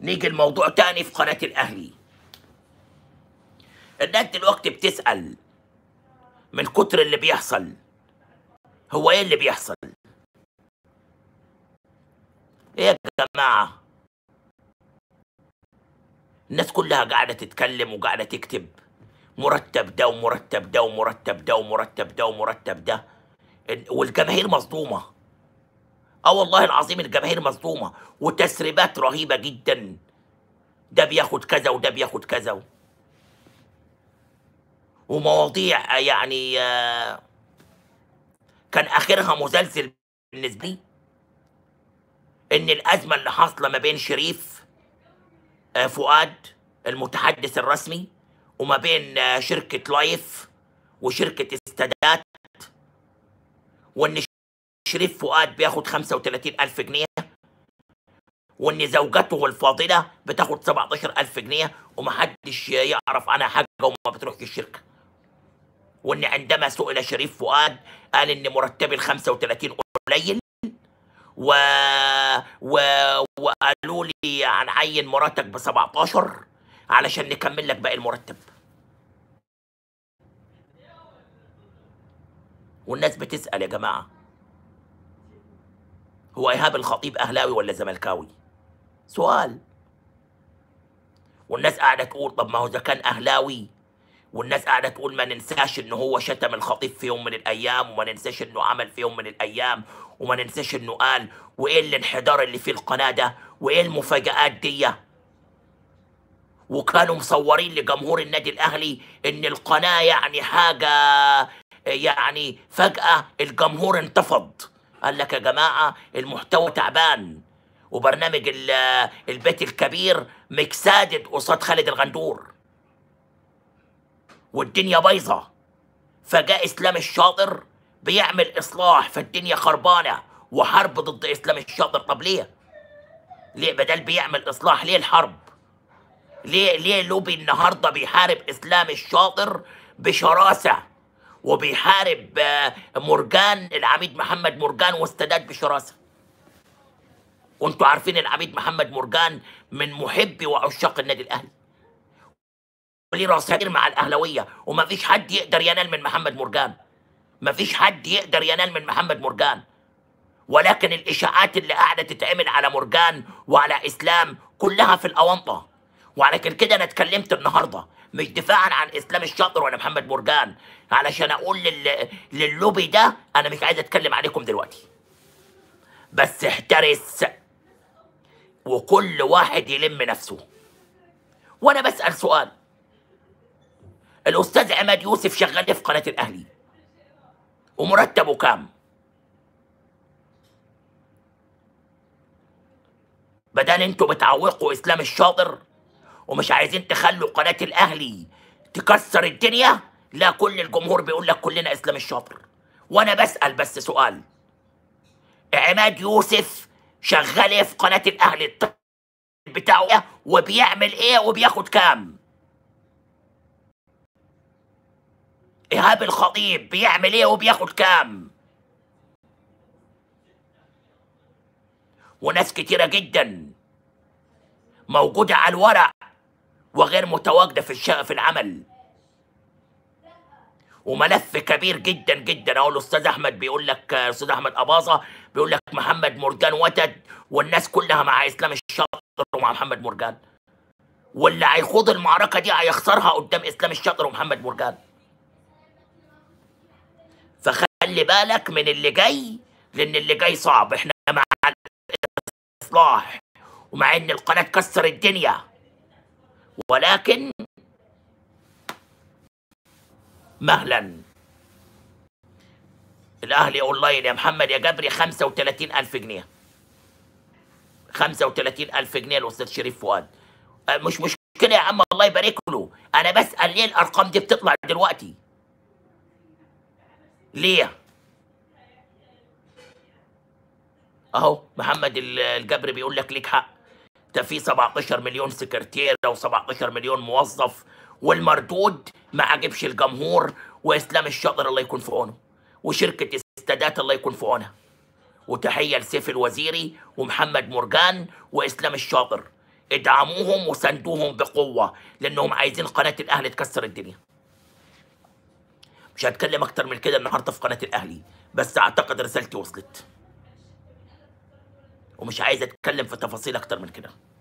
نيجي الموضوع تاني في قناة الأهلي الناس دلوقتي بتسأل من كتر اللي بيحصل هو ايه اللي بيحصل ايه يا جماعة الناس كلها قاعدة تتكلم وقاعدة تكتب مرتب ده ومرتب ده ومرتب ده ومرتب ده ومرتب ده ومرتب ده والجماهير مصدومه اه والله العظيم الجماهير مصدومه وتسريبات رهيبه جدا ده بياخد كذا وده بياخد كذا و... ومواضيع آه، يعني آه، كان اخرها مزلزل بالنسبه لي ان الازمه اللي حاصله ما بين شريف آه، فؤاد المتحدث الرسمي وما بين شركه لايف وشركه استادات وان شريف فؤاد بياخد 35000 جنيه وان زوجته الفاضله بتاخد 17000 جنيه ومحدش يعرف عنها حاجه وما بتروحش الشركه وان عندما سئل شريف فؤاد قال ان مرتبي ال 35 قليل و... و... وقالوا لي هنعين مراتك ب 17 علشان نكمل لك باقي المرتب والناس بتسال يا جماعه هو ايهاب الخطيب اهلاوي ولا زملكاوي سؤال والناس قاعده تقول طب ما هو اذا كان اهلاوي والناس قاعده تقول ما ننساش انه هو شتم الخطيب في يوم من الايام وما ننساش انه عمل في يوم من الايام وما ننساش انه قال وايه الانحدار اللي فيه القناه ده وايه المفاجات دي وكانوا مصورين لجمهور النادي الاهلي ان القناه يعني حاجه يعني فجاه الجمهور انتفض قال لك يا جماعه المحتوى تعبان وبرنامج البيت الكبير مكسادد قصاد خالد الغندور والدنيا بايظه فجاء اسلام الشاطر بيعمل اصلاح فالدنيا خربانه وحرب ضد اسلام الشاطر طب ليه؟ ليه بدل بيعمل اصلاح ليه الحرب؟ ليه ليه لوبي النهارده بيحارب اسلام الشاطر بشراسه وبيحارب آه، مرجان العميد محمد مرجان واستداد بشراسه وانتوا عارفين العميد محمد مرجان من محبي وعشاق النادي الاهلي وليه رصير مع الاهلاويه فيش حد يقدر ينال من محمد مرجان ما فيش حد يقدر ينال من محمد مرجان ولكن الاشاعات اللي قاعده تتعمل على مرجان وعلى اسلام كلها في الاونطه وعلى كده انا اتكلمت النهارده مش دفاعا عن اسلام الشاطر وانا محمد مرجان علشان اقول لل... للوبي ده انا مش عايز اتكلم عليكم دلوقتي بس احترس وكل واحد يلم نفسه وانا بسال سؤال الاستاذ عماد يوسف شغال إيه في قناه الاهلي ومرتبه كام بدل انتوا بتعوقوا اسلام الشاطر ومش عايزين تخلوا قناه الاهلي تكسر الدنيا لا كل الجمهور بيقول لك كلنا اسلام الشاطر وانا بسال بس سؤال عماد يوسف شغال إيه في قناه الاهلي بتاعه إيه؟ وبيعمل ايه وبياخد كام ايهاب الخطيب بيعمل ايه وبياخد كام وناس كتيرة جدا موجودة على الورق وغير متواجدة في الشقه في العمل وملف كبير جدا جدا اهو الاستاذ احمد بيقول لك استاذ احمد اباظه بيقول لك محمد مرجان وتد والناس كلها مع اسلام الشاطر ومع محمد مرجان واللي هيخوض المعركه دي هيخسرها قدام اسلام الشاطر ومحمد مرجان فخلي بالك من اللي جاي لان اللي جاي صعب احنا مع الاصلاح ومع ان القناه كسر الدنيا ولكن مهلا الاهلي اونلاين يا محمد يا جبري 35000 جنيه 35000 جنيه الاستاذ شريف فؤاد أه، مش مشكله يا عم الله يبارك له انا بسال ليه الارقام دي بتطلع دلوقتي ليه اهو محمد الجبري بيقول لك ليك حق ده في 17 مليون سكرتير و17 مليون موظف والمردود ما عجبش الجمهور واسلام الشاطر الله يكون في عونه وشركه السادات الله يكون في عونها وتحيه لسيف الوزيري ومحمد مرجان واسلام الشاطر ادعموهم وساندوهم بقوه لانهم عايزين قناه الاهلي تكسر الدنيا مش هتكلم اكتر من كده النهارده في قناه الاهلي بس اعتقد رسالتي وصلت ومش عايز اتكلم في تفاصيل اكتر من كده